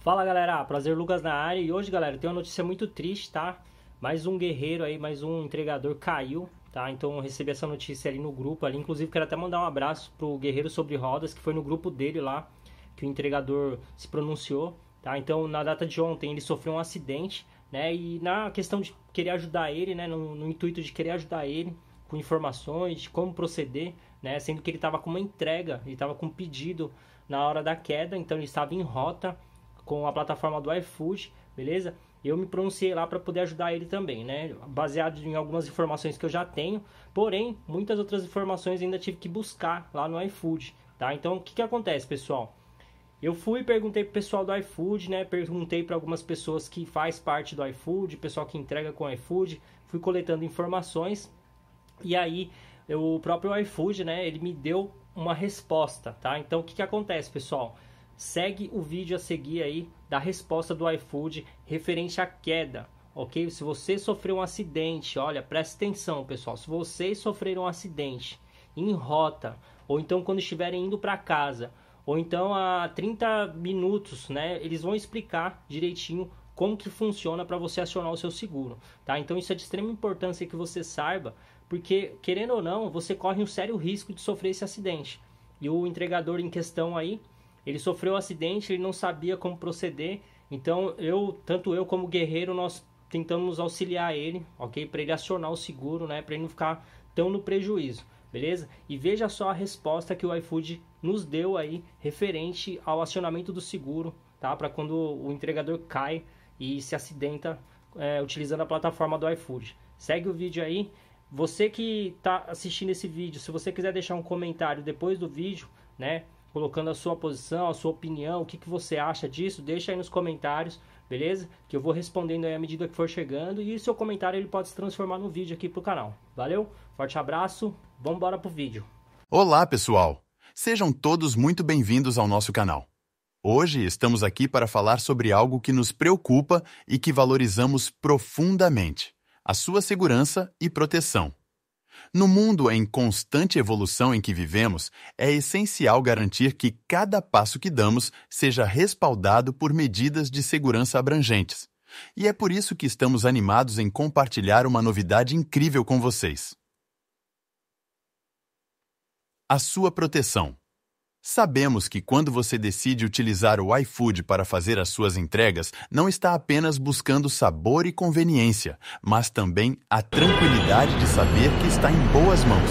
Fala galera, prazer Lucas na área e hoje galera tem uma notícia muito triste, tá? Mais um guerreiro aí, mais um entregador caiu, tá? Então eu recebi essa notícia ali no grupo ali, inclusive quero até mandar um abraço pro Guerreiro Sobre Rodas, que foi no grupo dele lá que o entregador se pronunciou, tá? Então na data de ontem ele sofreu um acidente, né? E na questão de querer ajudar ele, né? no, no intuito de querer ajudar ele, com informações de como proceder, né? Sendo que ele estava com uma entrega, ele estava com um pedido na hora da queda, então ele estava em rota com a plataforma do iFood, beleza? Eu me pronunciei lá para poder ajudar ele também, né? Baseado em algumas informações que eu já tenho, porém, muitas outras informações ainda tive que buscar lá no iFood, tá? Então, o que, que acontece, pessoal? Eu fui perguntei pro pessoal do iFood, né? Perguntei para algumas pessoas que faz parte do iFood, pessoal que entrega com o iFood, fui coletando informações e aí eu, o próprio iFood, né? Ele me deu uma resposta, tá? Então o que, que acontece, pessoal? segue o vídeo a seguir aí da resposta do iFood referente à queda, ok? Se você sofreu um acidente, olha, preste atenção, pessoal. Se vocês sofreram um acidente em rota, ou então quando estiverem indo para casa, ou então a 30 minutos, né? Eles vão explicar direitinho como que funciona para você acionar o seu seguro, tá? Então isso é de extrema importância que você saiba, porque querendo ou não, você corre um sério risco de sofrer esse acidente. E o entregador em questão aí ele sofreu um acidente, ele não sabia como proceder. Então, eu, tanto eu como o guerreiro, nós tentamos auxiliar ele, ok? Para ele acionar o seguro, né? Para ele não ficar tão no prejuízo, beleza? E veja só a resposta que o iFood nos deu aí referente ao acionamento do seguro, tá? Para quando o entregador cai e se acidenta é, utilizando a plataforma do iFood. Segue o vídeo aí. Você que está assistindo esse vídeo, se você quiser deixar um comentário depois do vídeo, né? colocando a sua posição, a sua opinião, o que, que você acha disso, deixa aí nos comentários, beleza? Que eu vou respondendo aí à medida que for chegando e seu comentário ele pode se transformar num vídeo aqui pro canal. Valeu? Forte abraço, vamos embora pro vídeo. Olá, pessoal. Sejam todos muito bem-vindos ao nosso canal. Hoje estamos aqui para falar sobre algo que nos preocupa e que valorizamos profundamente: a sua segurança e proteção. No mundo em constante evolução em que vivemos, é essencial garantir que cada passo que damos seja respaldado por medidas de segurança abrangentes. E é por isso que estamos animados em compartilhar uma novidade incrível com vocês. A sua proteção. Sabemos que quando você decide utilizar o iFood para fazer as suas entregas, não está apenas buscando sabor e conveniência, mas também a tranquilidade de saber que está em boas mãos.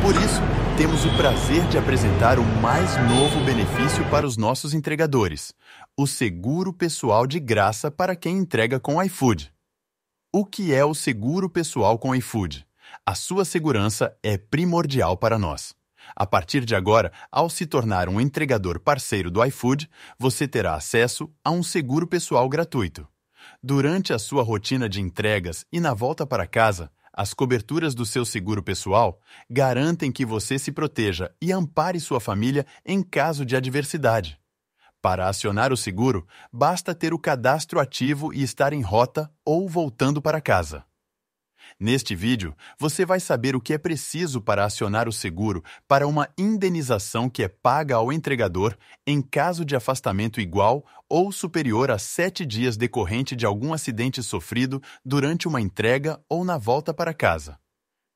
Por isso, temos o prazer de apresentar o mais novo benefício para os nossos entregadores: o seguro pessoal de graça para quem entrega com iFood. O que é o seguro pessoal com iFood? A sua segurança é primordial para nós. A partir de agora, ao se tornar um entregador parceiro do iFood, você terá acesso a um seguro pessoal gratuito. Durante a sua rotina de entregas e na volta para casa, as coberturas do seu seguro pessoal garantem que você se proteja e ampare sua família em caso de adversidade. Para acionar o seguro, basta ter o cadastro ativo e estar em rota ou voltando para casa. Neste vídeo, você vai saber o que é preciso para acionar o seguro para uma indenização que é paga ao entregador em caso de afastamento igual ou superior a sete dias decorrente de algum acidente sofrido durante uma entrega ou na volta para casa.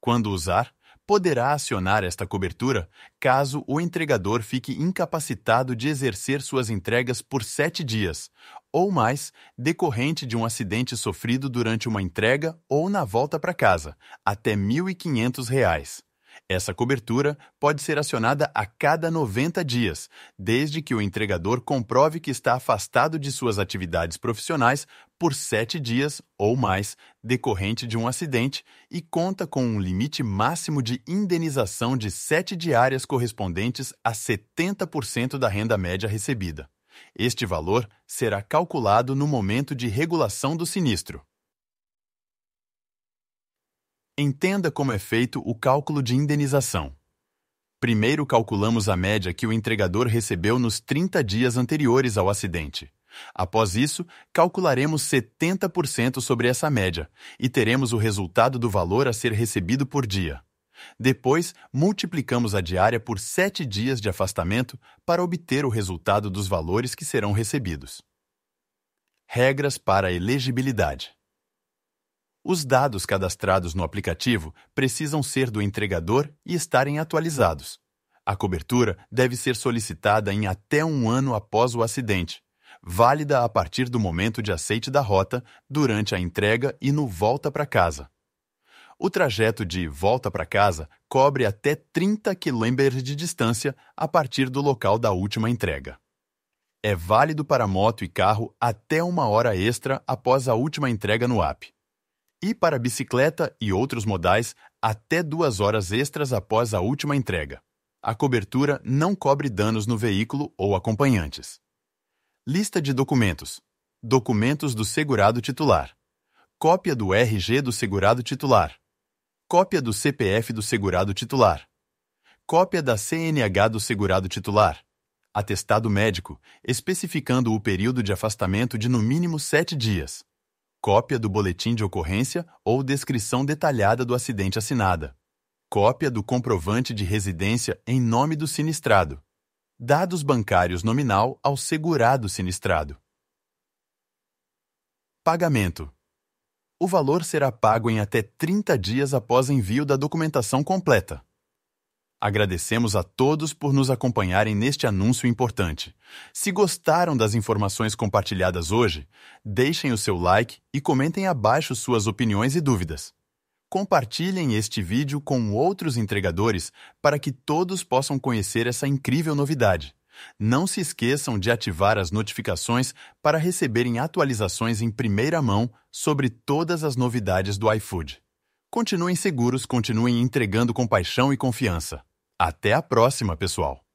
Quando usar, poderá acionar esta cobertura caso o entregador fique incapacitado de exercer suas entregas por sete dias ou mais decorrente de um acidente sofrido durante uma entrega ou na volta para casa, até R$ 1.500. Essa cobertura pode ser acionada a cada 90 dias, desde que o entregador comprove que está afastado de suas atividades profissionais por sete dias ou mais, decorrente de um acidente, e conta com um limite máximo de indenização de sete diárias correspondentes a 70% da renda média recebida. Este valor será calculado no momento de regulação do sinistro. Entenda como é feito o cálculo de indenização. Primeiro calculamos a média que o entregador recebeu nos 30 dias anteriores ao acidente. Após isso, calcularemos 70% sobre essa média e teremos o resultado do valor a ser recebido por dia. Depois, multiplicamos a diária por sete dias de afastamento para obter o resultado dos valores que serão recebidos. Regras para elegibilidade: Os dados cadastrados no aplicativo precisam ser do entregador e estarem atualizados. A cobertura deve ser solicitada em até um ano após o acidente, válida a partir do momento de aceite da rota, durante a entrega e no volta para casa. O trajeto de volta para casa cobre até 30 km de distância a partir do local da última entrega. É válido para moto e carro até uma hora extra após a última entrega no app. E para bicicleta e outros modais, até duas horas extras após a última entrega. A cobertura não cobre danos no veículo ou acompanhantes. Lista de documentos: Documentos do segurado titular. Cópia do RG do segurado titular cópia do CPF do segurado titular, cópia da CNH do segurado titular, atestado médico, especificando o período de afastamento de no mínimo sete dias, cópia do boletim de ocorrência ou descrição detalhada do acidente assinada, cópia do comprovante de residência em nome do sinistrado, dados bancários nominal ao segurado sinistrado. Pagamento o valor será pago em até 30 dias após envio da documentação completa. Agradecemos a todos por nos acompanharem neste anúncio importante. Se gostaram das informações compartilhadas hoje, deixem o seu like e comentem abaixo suas opiniões e dúvidas. Compartilhem este vídeo com outros entregadores para que todos possam conhecer essa incrível novidade. Não se esqueçam de ativar as notificações para receberem atualizações em primeira mão sobre todas as novidades do iFood. Continuem seguros, continuem entregando com paixão e confiança. Até a próxima, pessoal!